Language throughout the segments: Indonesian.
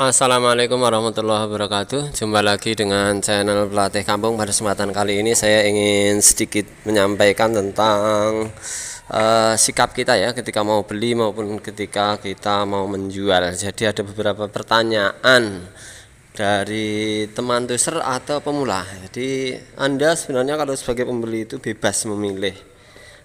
Assalamualaikum warahmatullahi wabarakatuh Jumpa lagi dengan channel Pelatih Kampung Pada kesempatan kali ini saya ingin sedikit menyampaikan tentang uh, sikap kita ya Ketika mau beli maupun ketika kita mau menjual Jadi ada beberapa pertanyaan dari teman tuser atau pemula Jadi Anda sebenarnya kalau sebagai pembeli itu bebas memilih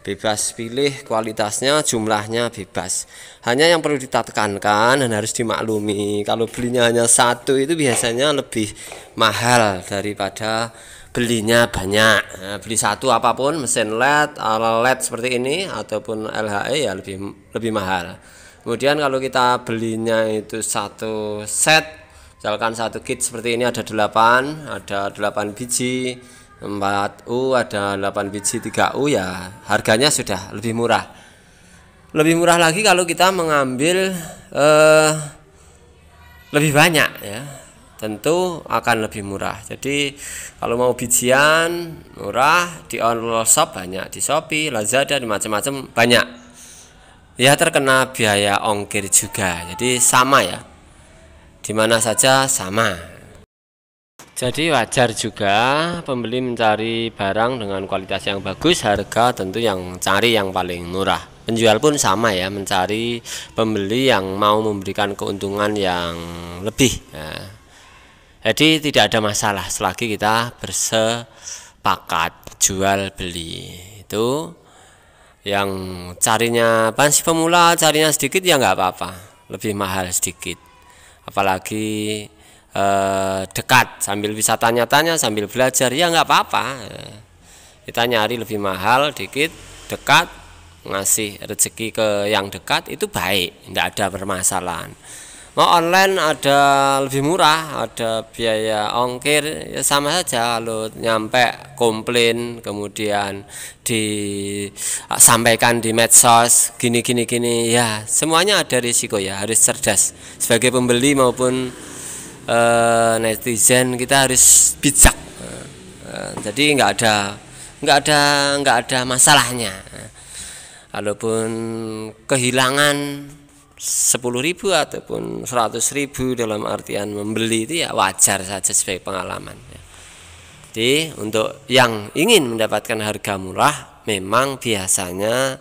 bebas pilih kualitasnya jumlahnya bebas hanya yang perlu ditekankan dan harus dimaklumi kalau belinya hanya satu itu biasanya lebih mahal daripada belinya banyak nah, beli satu apapun mesin LED LED seperti ini ataupun LHE ya lebih lebih mahal kemudian kalau kita belinya itu satu set misalkan satu kit seperti ini ada delapan ada delapan biji 4U ada 8 biji 3U ya harganya sudah lebih murah lebih murah lagi kalau kita mengambil eh, lebih banyak ya tentu akan lebih murah jadi kalau mau bijian murah di online shop banyak di Shopee Lazada di macam-macam banyak ya terkena biaya ongkir juga jadi sama ya dimana saja sama jadi wajar juga pembeli mencari barang dengan kualitas yang bagus, harga tentu yang cari yang paling murah. Penjual pun sama ya, mencari pembeli yang mau memberikan keuntungan yang lebih. Ya. Jadi tidak ada masalah selagi kita bersepakat jual beli itu yang carinya pasti pemula carinya sedikit ya nggak apa-apa lebih mahal sedikit apalagi e, dekat sambil bisa tanya-tanya sambil belajar ya nggak apa-apa kita nyari lebih mahal dikit dekat ngasih rezeki ke yang dekat itu baik tidak ada permasalahan mau online ada lebih murah ada biaya ongkir ya sama saja kalau nyampe komplain kemudian disampaikan di medsos gini gini gini ya semuanya ada risiko ya harus cerdas sebagai pembeli maupun uh, netizen kita harus bijak uh, uh, jadi nggak ada nggak ada nggak ada masalahnya walaupun kehilangan 10.000 ataupun 100.000 dalam artian membeli itu ya wajar saja sebagai pengalaman ya. Jadi untuk yang ingin mendapatkan harga murah memang biasanya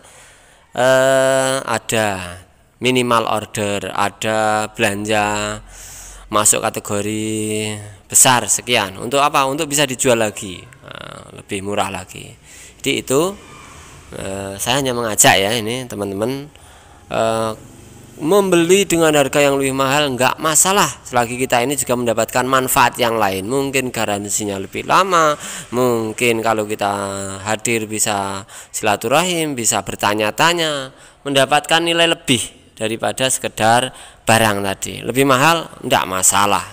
eh, ada minimal order, ada belanja masuk kategori besar sekian untuk apa untuk bisa dijual lagi ah, lebih murah lagi jadi itu eh, saya hanya mengajak ya ini teman-teman eh, membeli dengan harga yang lebih mahal nggak masalah selagi kita ini juga mendapatkan manfaat yang lain mungkin garansinya lebih lama mungkin kalau kita hadir bisa silaturahim bisa bertanya-tanya mendapatkan nilai lebih daripada sekedar barang tadi. Lebih mahal tidak masalah.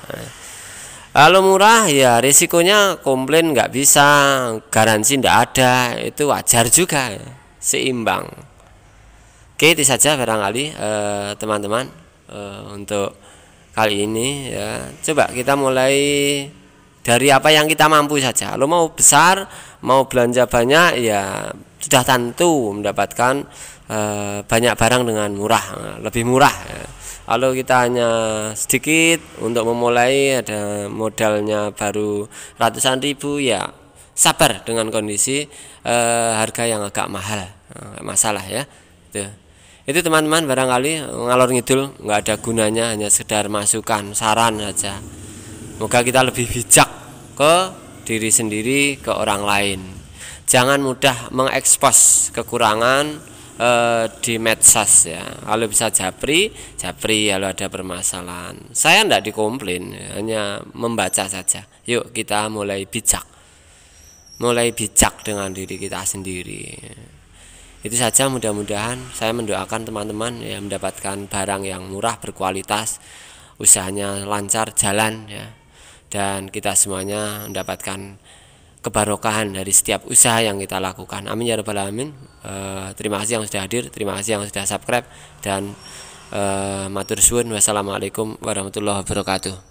Kalau murah ya risikonya komplain nggak bisa, garansi tidak ada, itu wajar juga, seimbang. Oke itu saja barangkali eh, teman-teman eh, eh, untuk kali ini ya. Coba kita mulai dari apa yang kita mampu saja. Kalau mau besar, mau belanja banyak ya sudah tentu mendapatkan Eh, banyak barang dengan murah, eh, lebih murah. Ya. Kalau kita hanya sedikit untuk memulai ada modalnya baru ratusan ribu ya sabar dengan kondisi eh, harga yang agak mahal, masalah ya. Itu itu teman-teman barangkali ngalor ngidul nggak ada gunanya hanya sekedar masukan saran saja moga kita lebih bijak ke diri sendiri ke orang lain jangan mudah mengekspos kekurangan Eh, di medsos ya kalau bisa japri japri kalau ada permasalahan saya tidak dikomplain hanya membaca saja yuk kita mulai bijak mulai bijak dengan diri kita sendiri itu saja mudah-mudahan saya mendoakan teman-teman yang mendapatkan barang yang murah berkualitas usahanya lancar jalan ya dan kita semuanya mendapatkan kebarokahan dari setiap usaha yang kita lakukan. Amin ya rabbal alamin. Uh, terima kasih yang sudah hadir, terima kasih yang sudah subscribe dan uh, matur suwun. Wassalamualaikum warahmatullahi wabarakatuh.